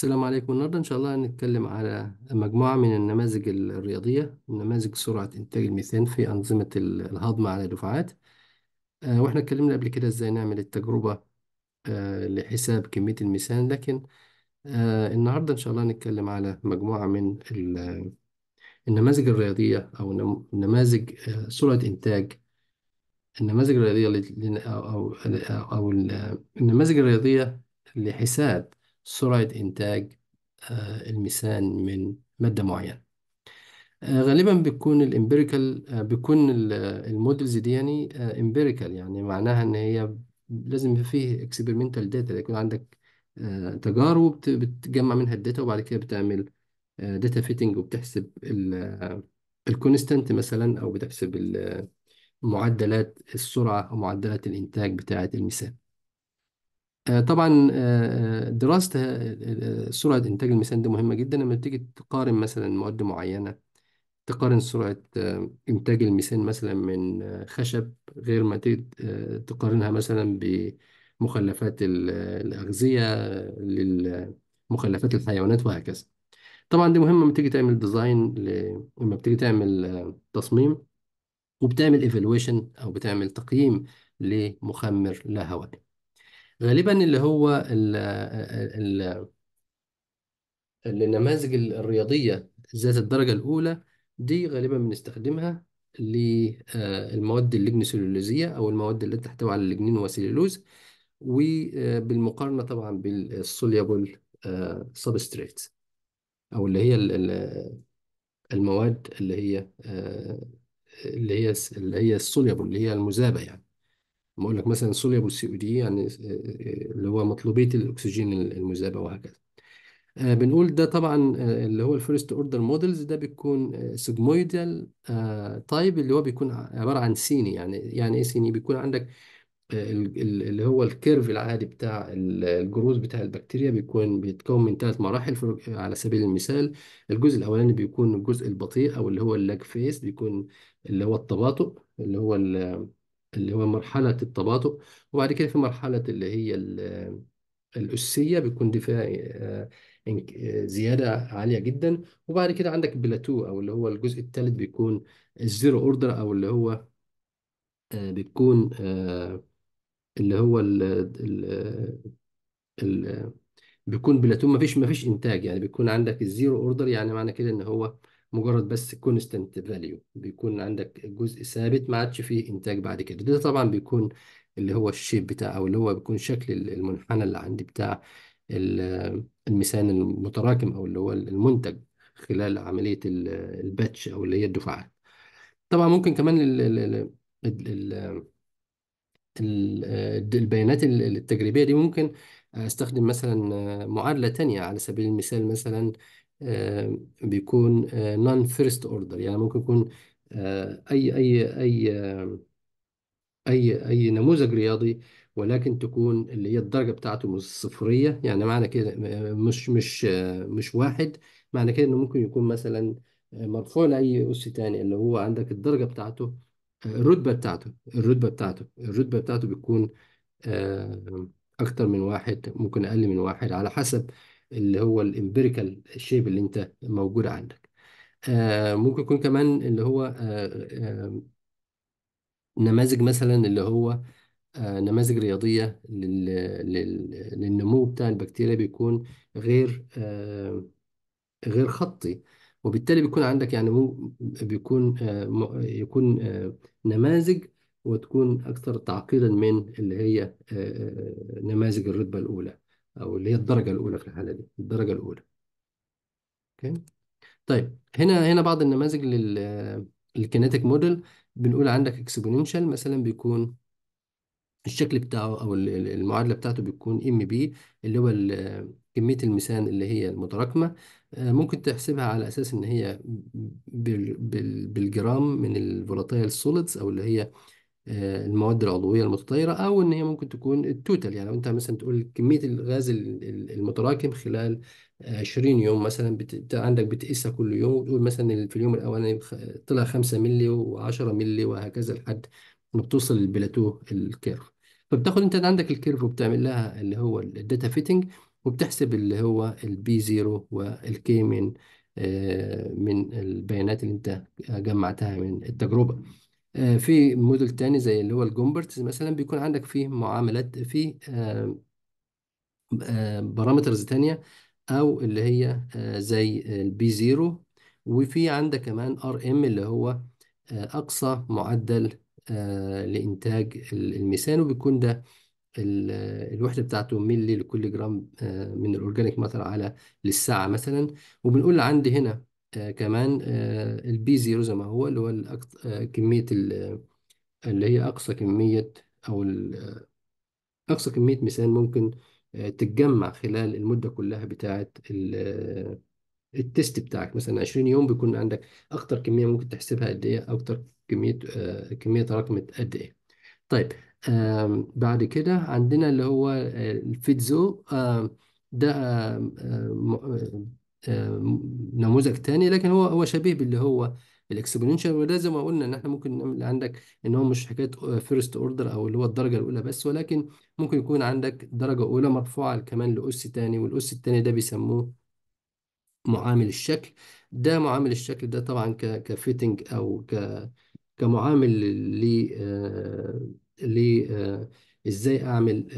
السلام عليكم النهاردة إن شاء الله هنتكلم على مجموعة من النماذج الرياضية نماذج سرعة إنتاج الميثان في أنظمة الهضم على دفعات آه وإحنا اتكلمنا قبل كده إزاي نعمل التجربة آه لحساب كمية الميثان لكن آه النهاردة إن شاء الله هنتكلم على مجموعة من النماذج الرياضية أو نماذج آه، سرعة إنتاج النماذج الرياضية أو أو النماذج الرياضية لحساب سرعة إنتاج آه، الميثان من مادة معينة آه، غالبا بتكون الامبيريكال آه، بتكون المودلز دي يعني امبيريكال يعني معناها ان هي لازم يبقى فيه اكسبيرمنتال داتا يكون عندك تجارب بتجمع منها الداتا وبعد كده بتعمل داتا فيتنج وبتحسب الكونستنت مثلا او بتحسب معدلات السرعه ومعدلات الانتاج بتاعه الميثان آه، طبعا آه، آه، دراسة سرعة إنتاج المثال دي مهمة جدا لما بتيجي تقارن مثلا مواد معينة تقارن سرعة إنتاج الميثان مثلا من خشب غير ما تيجي تقارنها مثلا بمخلفات الأغذية للمخلفات الحيوانات وهكذا طبعا دي مهمة لما تيجي تعمل ديزاين لما بتيجي تعمل تصميم وبتعمل ايفالويشن أو بتعمل تقييم لمخمر لا هوائي غالبا اللي هو الـ الـ الـ النماذج الرياضية ذات الدرجة الأولى دي غالبا بنستخدمها للمواد آه الليجنسلولوزية أو المواد التي تحتوي على الليجنين وسيلولوز وبالمقارنة آه طبعا بالسوليابل آه سبستريت أو اللي هي المواد اللي هي اللي هي اللي هي السوليابل اللي هي المذابة يعني بقول اقول لك مثلا او دي يعني آه، آه، اللي هو مطلوبيه الاكسجين المذابه وهكذا آه، بنقول ده طبعا اللي هو الفيرست اوردر مودلز ده بيكون سيجمويدال تايب اللي هو بيكون عباره عن سيني يعني يعني ايه سيني بيكون عندك اللي هو الكيرف العادي بتاع الجروث بتاع البكتيريا بيكون بيتكون من ثلاث مراحل على سبيل المثال الجزء الاولاني بيكون الجزء البطيء او اللي هو اللاج فيس بيكون اللي هو التباطؤ اللي هو اللي هو مرحلة التباطؤ وبعد كده في مرحلة اللي هي الأسية بيكون دفاع آه، آه، زيادة عالية جدا وبعد كده عندك بلاتو أو اللي هو الجزء الثالث بيكون الزيرو أوردر أو اللي هو آه، بيكون اللي هو ال ال ال بيكون بلاتو ما فيش ما فيش إنتاج يعني بيكون عندك الزيرو أوردر يعني معنى كده إن هو مجرد بس كونستنت فاليو بيكون عندك جزء ثابت ما عادش فيه انتاج بعد كده ده طبعا بيكون اللي هو الشيب بتاع او اللي هو بيكون شكل المنحنى اللي عندي بتاع الميثان المتراكم او اللي هو المنتج خلال عملية الباتش او اللي هي الدفعات طبعا ممكن كمان ال ال البيانات التجريبية دي ممكن استخدم مثلا معادلة تانية على سبيل المثال مثلا آه، بيكون نون فيرست اوردر يعني ممكن يكون آه، اي اي اي آه، اي اي نموذج رياضي ولكن تكون اللي هي الدرجه بتاعته مش صفريه يعني معنى كده مش مش مش واحد معنى كده انه ممكن يكون مثلا مرفوع لاي اس تاني اللي هو عندك الدرجه بتاعته الرتبه بتاعته الرتبه بتاعته الرتبه بتاعته بتكون اكتر من واحد ممكن اقل من واحد على حسب اللي هو الامبيريكال شيب اللي انت موجود عندك آه ممكن يكون كمان اللي هو آه, آه، نماذج مثلا اللي هو آه، نماذج رياضية لل... لل... للنمو بتاع البكتيريا بيكون غير آه، غير خطي وبالتالي بيكون عندك يعني مو... بيكون يكون نماذج وتكون أكثر تعقيدا من اللي هي نماذج الرتبة الأولى او اللي هي الدرجه الاولى في الحاله دي الدرجه الاولى اوكي طيب هنا هنا بعض النماذج لل الكينيتيك موديل بنقول عندك اكسبوننشال مثلا بيكون الشكل بتاعه او المعادله بتاعته بتكون ام بي اللي هو كميه الميثان اللي هي المتراكمه آه، ممكن تحسبها على اساس ان هي بالجرام من الفولاتايل سوليدز او اللي هي آه، المواد العضويه المتطايره او ان هي ممكن تكون التوتال يعني لو انت مثلا تقول كميه الغاز المتراكم خلال 20 يوم مثلا بت... عندك بتقيسها كل يوم وتقول مثلا في اليوم الاولاني طلع 5 مللي و10 مللي وهكذا لحد ما بتوصل للبلاتو الكيرف فبتاخد انت عندك الكيرف وبتعمل لها اللي هو الداتا فيتنج وبتحسب اللي هو البي زيرو والكي من آه، من البيانات اللي انت جمعتها من التجربه آه، في موديل تاني زي اللي هو الجومبرتز مثلا بيكون عندك فيه معاملات فيه آه، آه، بارامترز تانية او اللي هي زي البي زيرو وفي عندك كمان ار ام اللي هو اقصى معدل لانتاج الميثان وبيكون ده الوحده بتاعته ملي لكل جرام من الاورجانيك ماتر على للساعه مثلا وبنقول عندي هنا آه كمان آه البي زيرو زي ما هو اللي هو الأكت... آه كمية ال... اللي هي أقصى كمية أو ال... آه، أقصى كمية ميثان ممكن آه، تتجمع خلال المدة كلها بتاعة ال... آه، التست بتاعك مثلا 20 يوم بيكون عندك أكتر كمية ممكن تحسبها قد إيه أكتر كمية كمية تراكمت قد إيه طيب بعد كده عندنا اللي هو الفيتزو ده آه، نموذج تاني لكن هو هو شبيه باللي هو الاكسبوننشال وده زي ما قلنا ان احنا ممكن نعمل عندك ان هو مش حكايه فيرست اوردر او اللي هو الدرجه الاولى بس ولكن ممكن يكون عندك درجه اولى مرفوعه كمان لاس تاني والاس التاني ده بيسموه معامل الشكل ده معامل الشكل ده طبعا كفيتنج او ك كمعامل ل آه، ل آه، ازاي اعمل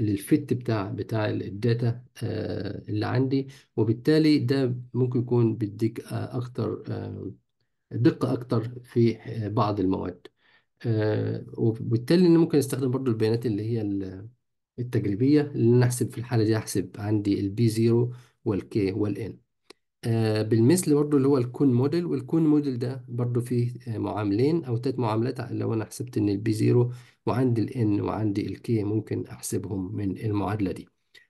الفيت بتاع بتاع الداتا آه، اللي عندي وبالتالي ده ممكن يكون بيديك آه، اكتر آه، دقة اكتر في بعض المواد وبالتالي انا ممكن استخدم برضو البيانات اللي هي التجريبية اللي انا احسب في الحالة دي احسب عندي البي زيرو والكي والان بالمثل برضو اللي هو الكون موديل والكون موديل ده برضو فيه معاملين او ثلاث معاملات لو انا حسبت ان البي زيرو وعندي n وعندي k ممكن احسبهم من المعادله دي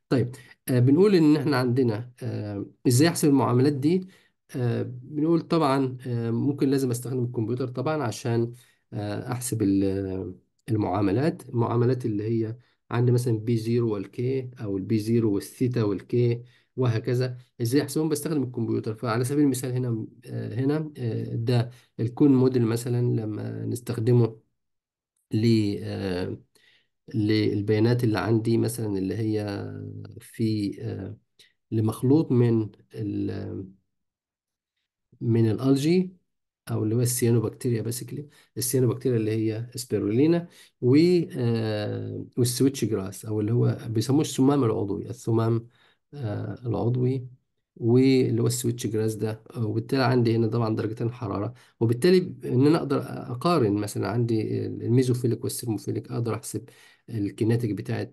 طيب آه بنقول ان احنا عندنا آه ازاي احسب المعاملات دي آه بنقول طبعا آه ممكن لازم استخدم الكمبيوتر طبعا عشان آه احسب آه، المعاملات المعاملات اللي هي عندي مثلا بي 0 والكي او البي 0 والثيتا والكي وهكذا ازاي احسبهم بستخدم الكمبيوتر فعلى سبيل المثال هنا آه، هنا آه، ده الكون موديل مثلا لما نستخدمه ل آه، للبيانات اللي عندي مثلا اللي هي في آه، لمخلوط من ال من الالجي او اللي هو السيانوبكتيريا باسيكلي السيانوبكتيريا اللي هي سبيرولينا و آه، والسويتش جراس او اللي هو بيسموه السمام العضوي الثمام العضوي واللي هو السويتش جراس ده وبالتالي عندي هنا طبعا درجتين حراره وبالتالي ان انا اقدر اقارن مثلا عندي الميزوفيليك والثرموفيليك اقدر احسب الكيناتيك بتاعه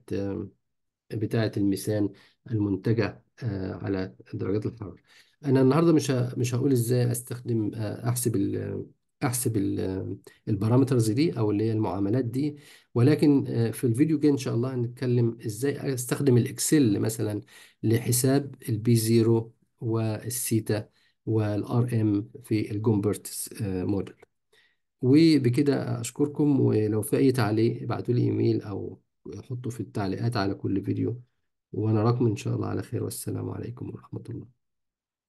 بتاعه الميثان المنتجه آه، على درجات الحراره انا النهارده مش مش هقول ازاي استخدم آه، احسب احسب البارامترز دي او اللي هي المعاملات دي ولكن آه، في الفيديو جاي ان شاء الله هنتكلم ازاي استخدم الاكسل مثلا لحساب البي زيرو والسيتا والار ام في الجومبرت آه، موديل وبكده اشكركم ولو في اي تعليق ابعتوا لي ايميل او حطوا في التعليقات على كل فيديو وانا راكم ان شاء الله على خير والسلام عليكم ورحمة الله